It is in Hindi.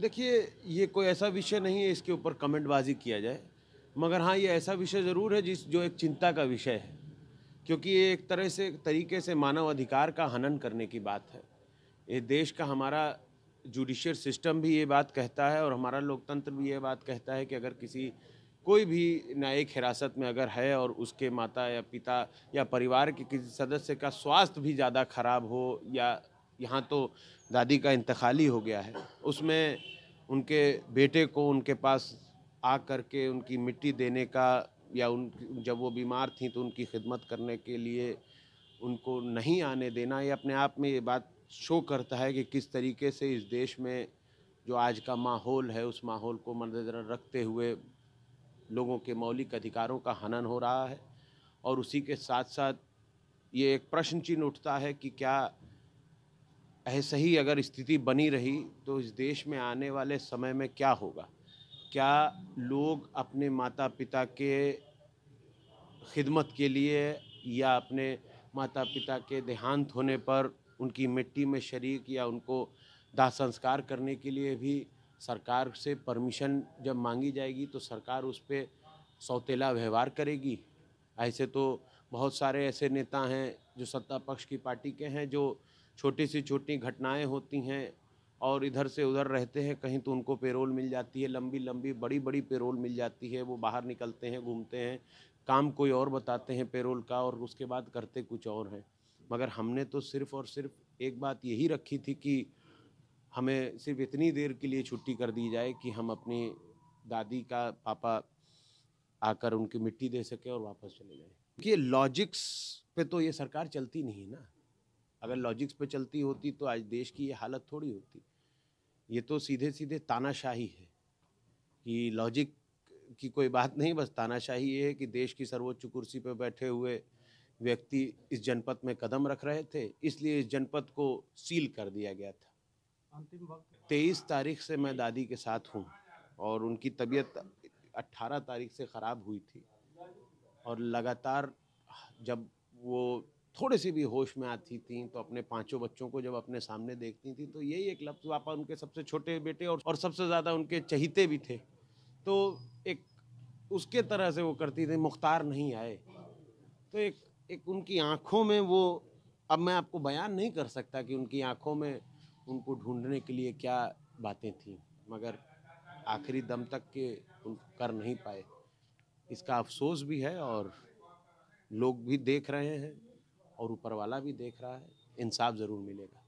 देखिए ये कोई ऐसा विषय नहीं है इसके ऊपर कमेंटबाजी किया जाए मगर हाँ ये ऐसा विषय ज़रूर है जिस जो एक चिंता का विषय है क्योंकि ये एक तरह से तरीके से मानव अधिकार का हनन करने की बात है ये देश का हमारा जुडिशियल सिस्टम भी ये बात कहता है और हमारा लोकतंत्र भी ये बात कहता है कि अगर किसी कोई भी न्यायिक हिरासत में अगर है और उसके माता या पिता या परिवार के किसी सदस्य का स्वास्थ्य भी ज़्यादा खराब हो या यहाँ तो दादी का इंतकाली हो गया है उसमें उनके बेटे को उनके पास आ कर के उनकी मिट्टी देने का या उन जब वो बीमार थी तो उनकी खिदमत करने के लिए उनको नहीं आने देना ये अपने आप में ये बात शो करता है कि किस तरीके से इस देश में जो आज का माहौल है उस माहौल को मद्देनजर रखते हुए लोगों के मौलिक अधिकारों का हनन हो रहा है और उसी के साथ साथ ये एक प्रश्न चिन्ह उठता है कि क्या ऐसे ही अगर स्थिति बनी रही तो इस देश में आने वाले समय में क्या होगा क्या लोग अपने माता पिता के खिदमत के लिए या अपने माता पिता के देहांत होने पर उनकी मिट्टी में शरीक या उनको दाह संस्कार करने के लिए भी सरकार से परमिशन जब मांगी जाएगी तो सरकार उस पर सौतेला व्यवहार करेगी ऐसे तो बहुत सारे ऐसे नेता हैं जो सत्ता पक्ष की पार्टी के हैं जो छोटी सी छोटी घटनाएं होती हैं और इधर से उधर रहते हैं कहीं तो उनको पेरोल मिल जाती है लंबी लंबी बड़ी बड़ी पेरोल मिल जाती है वो बाहर निकलते हैं घूमते हैं काम कोई और बताते हैं पेरोल का और उसके बाद करते कुछ और हैं मगर हमने तो सिर्फ़ और सिर्फ एक बात यही रखी थी कि हमें सिर्फ इतनी देर के लिए छुट्टी कर दी जाए कि हम अपनी दादी का पापा आकर उनकी मिट्टी दे सके और वापस चले जाए कि लॉजिक्स पे तो ये सरकार चलती नहीं ना अगर लॉजिक्स पे चलती होती तो आज देश की ये हालत थोड़ी होती ये तो सीधे सीधे तानाशाही है कि लॉजिक की कोई बात नहीं बस तानाशाही ये है कि देश की सर्वोच्च कुर्सी पर बैठे हुए व्यक्ति इस जनपद में कदम रख रहे थे इसलिए इस जनपद को सील कर दिया गया था तेईस तारीख से मैं दादी के साथ हूँ और उनकी तबीयत अट्ठारह तारीख से ख़राब हुई थी और लगातार जब वो थोड़े से भी होश में आती थी तो अपने पांचों बच्चों को जब अपने सामने देखती थी तो यही एक लफ्ज़ पापा उनके सबसे छोटे बेटे और और सबसे ज़्यादा उनके चहीते भी थे तो एक उसके तरह से वो करती थी मुख्तार नहीं आए तो एक एक उनकी आँखों में वो अब मैं आपको बयान नहीं कर सकता कि उनकी आँखों में उनको ढूंढने के लिए क्या बातें थीं मगर आखिरी दम तक के उन कर नहीं पाए इसका अफसोस भी है और लोग भी देख रहे हैं और ऊपर वाला भी देख रहा है इंसाफ ज़रूर मिलेगा